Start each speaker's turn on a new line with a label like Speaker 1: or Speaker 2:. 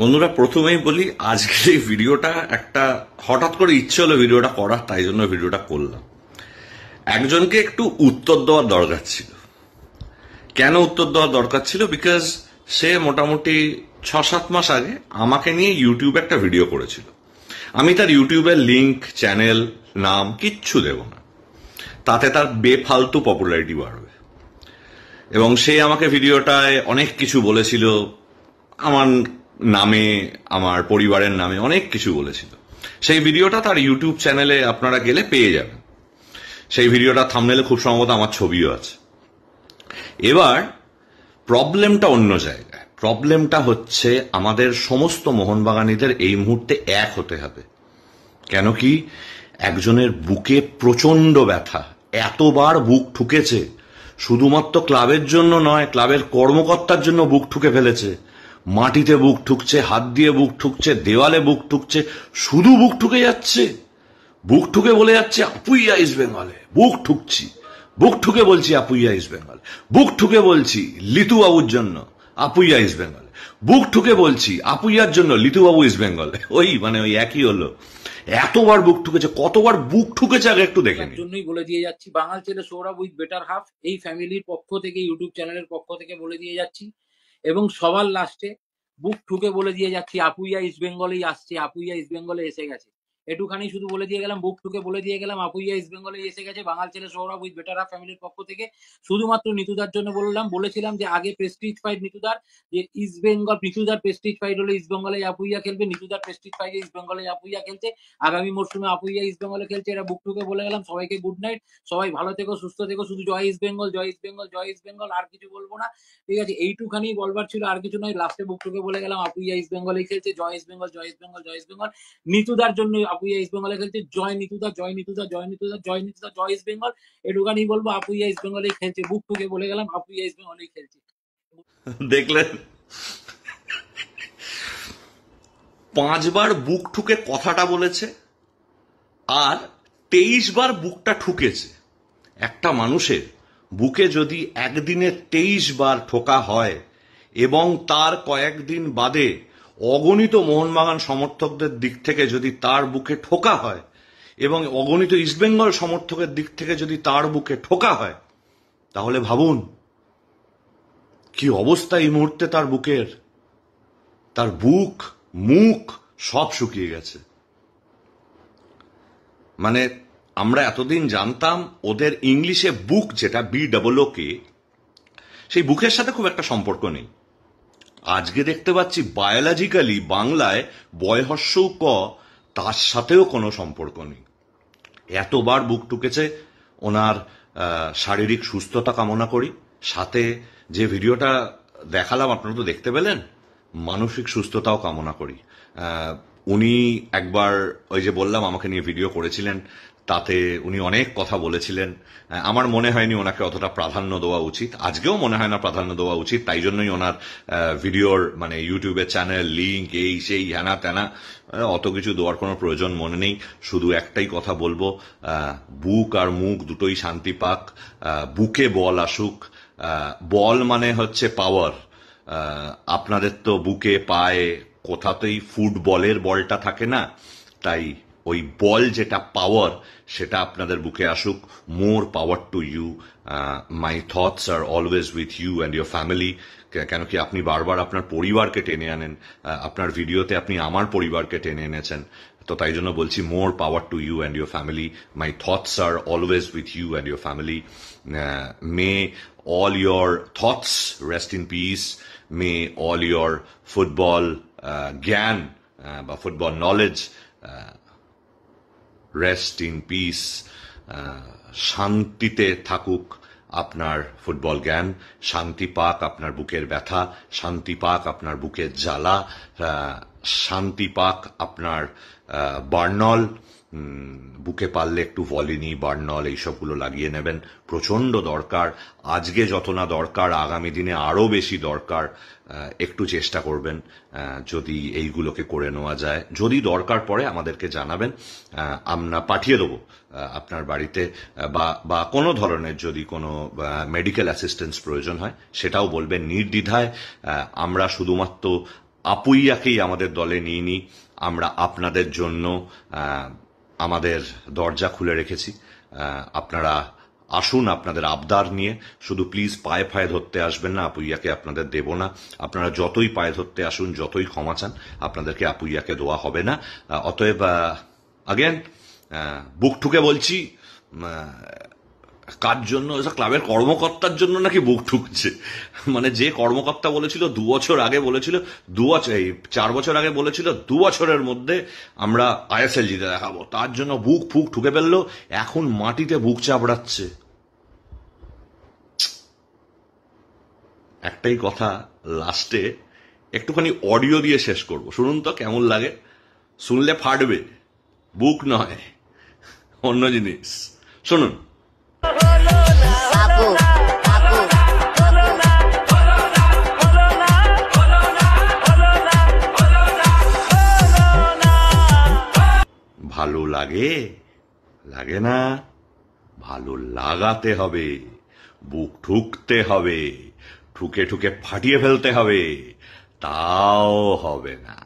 Speaker 1: বন্ধুরা প্রথমেই বলি আজকের এই ভিডিওটা একটা হঠাৎ করে ইচ্ছে হলো ভিডিওটা করার তাই জন্য ভিডিওটা করলাম একজনকে একটু উত্তর দেওয়ার দরকার ছিল কেন উত্তর দেওয়ার দরকার ছিল বিকজ সে মোটামুটি ছ সাত মাস আগে আমাকে নিয়ে ইউটিউবে একটা ভিডিও করেছিল আমি তার ইউটিউবের লিঙ্ক চ্যানেল নাম কিচ্ছু দেব না তাতে তার বেফালতু পপুলারিটি বাড়বে এবং সে আমাকে ভিডিওটায় অনেক কিছু বলেছিল আমার নামে আমার পরিবারের নামে অনেক কিছু বলেছিল সেই ভিডিওটা তার ইউটিউব চ্যানেলে আপনারা গেলে পেয়ে যাবেন সেই ভিডিওটা থামলে খুব সম্ভবত আমার ছবিও আছে এবার প্রবলেমটা অন্য জায়গায় প্রবলেমটা হচ্ছে আমাদের সমস্ত মোহনবাগানীদের এই মুহূর্তে এক হতে হবে কেন কি একজনের বুকে প্রচণ্ড ব্যথা এতবার বুক ঠুকেছে শুধুমাত্র ক্লাবের জন্য নয় ক্লাবের কর্মকর্তার জন্য বুক ঠুকে ফেলেছে মাটিতে বুক ঠুকছে হাত দিয়ে বুক ঠুকছে দেওয়ালে বুক ঠুকছে শুধু বুক ঠুকে যাচ্ছে বুক ঠুকে বলে যাচ্ছে আপুইয়া ইস্ট বেঙ্গলে বুক ঠুকছি বুক ঠুকে বলছি আপুইয়া ইস্ট বেঙ্গল বুক ঠুকে বলছি লিতু বাবুর জন্য আপুইয়া ইস্ট বেঙ্গল বুক ঠুকে বলছি আপুইয়ার জন্য বাবু ইস্ট বেঙ্গল ওই মানে ওই একই হলো এতবার বুক ঠুকেছে কতবার বুক ঠুকেছে আগে একটু দেখেন
Speaker 2: জন্যই বলে দিয়ে যাচ্ছি বাঙাল ছেলে সৌরভ উইথ বেটার হাফ এই ফ্যামিলির পক্ষ থেকে ইউটিউব চ্যানেলের পক্ষ থেকে বলে দিয়ে যাচ্ছি এবং সবার লাস্টে বুক ঠুকে বলে দিয়ে যাচ্ছি আপুইয়া ইস্ট বেঙ্গলেই আসছে আপুইয়া ইস্ট বেঙ্গলে এসে গেছে একটুখানি শুধু বলে দিয়ে গেলাম বুক টুকে বলে দিয়ে গেলাম আপুইয়া ইস্ট বেঙ্গলে এসে গেছে বাঙাল ছেলে সৌরভ উইথ বেটারা ফ্যামিলির পক্ষ থেকে শুধুমাত্র নিতুদার জন্য বললাম বলেছিলাম যে আগে প্রেস্টিজ ফাইট নিতুদার যে ইস্ট বেঙ্গল নিতুদার প্রেস্টিজ ফাইট হলে ইস্ট বেঙ্গলে আপুইয়া খেলবে নিতুদার প্রেস্টিজ ফাইটে ইস্ট বেঙ্গলে আপুইয়া খেলছে আগামী মরশুমে আপুইয়া ইস্ট বেঙ্গলে খেলছে এটা বুক টুকে বলে গেলাম সবাইকে গুড নাইট সবাই ভালো থেকো সুস্থ থেকো শুধু জয় ইস্ট বেঙ্গল জয় ইস্ট বেঙ্গল জয় ইস্ট বেঙ্গল আর কিছু বলবো না ঠিক আছে এইটুখানি বলবার ছিল আর কিছু নয় লাস্টে বুক টুকে বলে গেলাম আপুইয়া ইস্ট বেঙ্গলে খেলছে জয় ইস্ট বেঙ্গল জয় ইস্ট বেঙ্গল জয় ইস্ট বেঙ্গল নিতুদার জন্য আপুইয়া ইস্ট বেঙ্গলে খেলছে জয় নিতুদা জয় নিতুদা জয় নিতুদা জয় নিতুদা জয় ইস্ট বেঙ্গল বলবো আপুইয়া ইস্ট বেঙ্গলেই খেলছে বুক ঠুকে বলে গেলাম আপুইয়া ইস্ট বেঙ্গলেই খেলছে
Speaker 1: দেখলেন পাঁচবার বুক ঠুকে কথাটা বলেছে আর তেইশ বার বুকটা ঠুকেছে একটা মানুষের বুকে যদি একদিনে তেইশ বার ঠোকা হয় এবং তার কয়েকদিন বাদে অগণিত মোহনবাগান সমর্থকদের দিক থেকে যদি তার বুকে ঠোকা হয় এবং অগণিত ইস্টবেঙ্গল সমর্থকের দিক থেকে যদি তার বুকে ঠোকা হয় তাহলে ভাবুন কি অবস্থা এই মুহূর্তে তার বুকের তার বুক মুখ সব শুকিয়ে গেছে মানে আমরা এতদিন জানতাম ওদের ইংলিশে বুক যেটা বি ডাবল ও কে সেই বুকের সাথে খুব একটা সম্পর্ক নেই আজকে দেখতে পাচ্ছি বায়োলজিক্যালি বাংলায় বয়হস্য ক তার সাথেও কোনো সম্পর্ক নেই এতবার বুক টুকেছে ওনার শারীরিক সুস্থতা কামনা করি সাথে যে ভিডিওটা দেখালাম আপনারা তো দেখতে পেলেন মানসিক সুস্থতাও কামনা করি উনি একবার ওই যে বললাম আমাকে নিয়ে ভিডিও করেছিলেন তাতে উনি অনেক কথা বলেছিলেন আমার মনে হয়নি ওনাকে অতটা প্রাধান্য দেওয়া উচিত আজকেও মনে হয় না প্রাধান্য দেওয়া উচিত তাই জন্যই ওনার ভিডিওর মানে ইউটিউবের চ্যানেল লিঙ্ক এই সেই হ্যানা ত্যানা অত কিছু দেওয়ার কোনো প্রয়োজন মনে নেই শুধু একটাই কথা বলবো বুক আর মুখ দুটোই শান্তি পাক বুকে বল আসুক বল মানে হচ্ছে পাওয়ার আপনাদের তো বুকে পায়ে কোথাতেই ফুটবলের বলটা থাকে না তাই ওই বল যেটা পাওয়ার সেটা আপনাদের বুকে আসুক more power to you my thoughts are always with you and your family কেন কি আপনি বারবার আপনার পরিবারকে টেনে আনেন আপনার ভিডিওতে আপনি আমার পরিবারকে টেনে এনেছেন তো তাই জন্য বলছি more power to you and your family my thoughts are always with you and your family may all your thoughts rest in peace may all your football জ্ঞান বা football knowledge rest in peace শান্তিতে থাকুক আপনার football জ্ঞান শান্তি পাক আপনার বুকের ব্যথা শান্তি পাক আপনার বুকের জ্বালা uh, শান্তি পাক আপনার বার্নল বুকে পারলে একটু ভলিনি বার্নল এইসবগুলো লাগিয়ে নেবেন প্রচণ্ড দরকার আজকে যত না দরকার আগামী দিনে আরও বেশি দরকার একটু চেষ্টা করবেন যদি এইগুলোকে করে নেওয়া যায় যদি দরকার পড়ে আমাদেরকে জানাবেন আমরা পাঠিয়ে দেবো আপনার বাড়িতে বা বা কোনো ধরনের যদি কোনো মেডিকেল অ্যাসিস্ট্যান্স প্রয়োজন হয় সেটাও বলবেন নির্দ্বিধায় আমরা শুধুমাত্র আপুইয়াকেই আমাদের দলে নিয়ে নিই আমরা আপনাদের জন্য আমাদের দরজা খুলে রেখেছি আপনারা আসুন আপনাদের আবদার নিয়ে শুধু প্লিজ পায়ে ফায়ে ধরতে আসবেন না আপুইয়াকে আপনাদের দেব না আপনারা যতই পায়ে ধরতে আসুন যতই ক্ষমা চান আপনাদেরকে আপুইয়াকে দেওয়া হবে না অতএব আগেন বুক ঠুকে বলছি কার জন্য ক্লাবের কর্মকর্তার জন্য নাকি বুক ঠুকছে মানে যে কর্মকর্তা বলেছিল দু বছর আগে বলেছিল দু বছর এই চার বছর আগে বলেছিল দু বছরের মধ্যে আমরা আইএসএল জিতে দেখাবো তার জন্য বুক ফুক ঠুকে ফেললো এখন মাটিতে বুক চাপড়াচ্ছে একটাই কথা লাস্টে একটুখানি অডিও দিয়ে শেষ করব শুনুন তো কেমন লাগে শুনলে ফাটবে বুক নয় অন্য জিনিস শুনুন লাগে লাগে না ভালো লাগাতে হবে বুক ঠুকতে হবে ঠুকে ঠুকে ফাটিয়ে ফেলতে হবে তাও হবে না